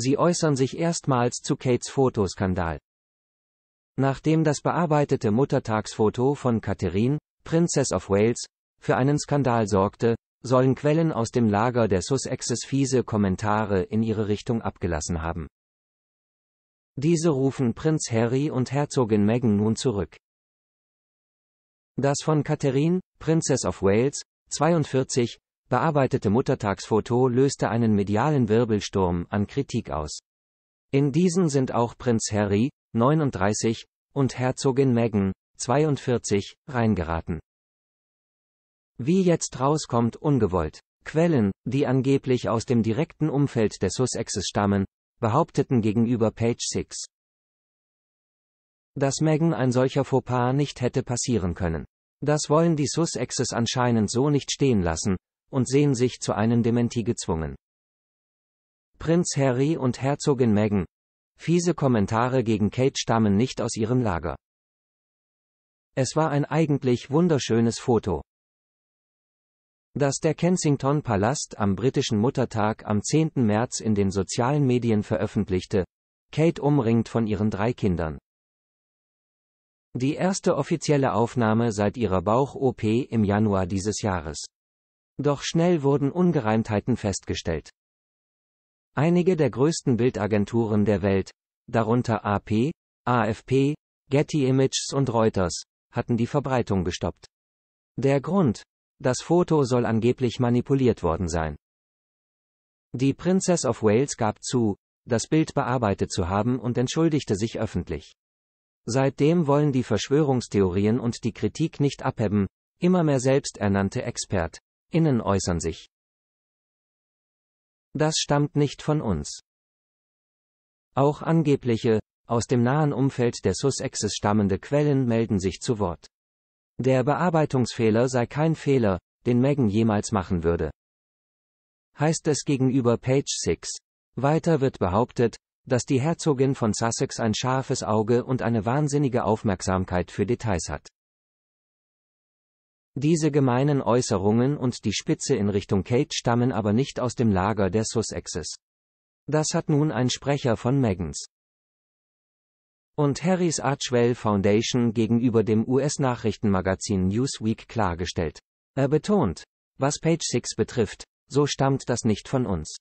Sie äußern sich erstmals zu Kates Fotoskandal. Nachdem das bearbeitete Muttertagsfoto von Catherine, Princess of Wales, für einen Skandal sorgte, sollen Quellen aus dem Lager der Sussexes fiese Kommentare in ihre Richtung abgelassen haben. Diese rufen Prinz Harry und Herzogin Meghan nun zurück. Das von Catherine, Princess of Wales, 42, bearbeitete Muttertagsfoto löste einen medialen Wirbelsturm an Kritik aus. In diesen sind auch Prinz Harry, 39, und Herzogin Meghan, 42, reingeraten. Wie jetzt rauskommt ungewollt. Quellen, die angeblich aus dem direkten Umfeld des Sussexes stammen, behaupteten gegenüber Page 6, dass Meghan ein solcher Fauxpas nicht hätte passieren können. Das wollen die Sussexes anscheinend so nicht stehen lassen, und sehen sich zu einem Dementi gezwungen. Prinz Harry und Herzogin Meghan. Fiese Kommentare gegen Kate stammen nicht aus ihrem Lager. Es war ein eigentlich wunderschönes Foto. Dass der Kensington Palast am britischen Muttertag am 10. März in den sozialen Medien veröffentlichte, Kate umringt von ihren drei Kindern. Die erste offizielle Aufnahme seit ihrer Bauch-OP im Januar dieses Jahres. Doch schnell wurden Ungereimtheiten festgestellt. Einige der größten Bildagenturen der Welt, darunter AP, AFP, Getty Images und Reuters, hatten die Verbreitung gestoppt. Der Grund? Das Foto soll angeblich manipuliert worden sein. Die Princess of Wales gab zu, das Bild bearbeitet zu haben und entschuldigte sich öffentlich. Seitdem wollen die Verschwörungstheorien und die Kritik nicht abhebben, immer mehr selbsternannte Expert Innen äußern sich. Das stammt nicht von uns. Auch angebliche, aus dem nahen Umfeld der Sussexes stammende Quellen melden sich zu Wort. Der Bearbeitungsfehler sei kein Fehler, den Megan jemals machen würde. Heißt es gegenüber Page 6. Weiter wird behauptet, dass die Herzogin von Sussex ein scharfes Auge und eine wahnsinnige Aufmerksamkeit für Details hat. Diese gemeinen Äußerungen und die Spitze in Richtung Kate stammen aber nicht aus dem Lager der Sussexes. Das hat nun ein Sprecher von Megans und Harrys Archwell Foundation gegenüber dem US-Nachrichtenmagazin Newsweek klargestellt. Er betont, was Page 6 betrifft, so stammt das nicht von uns.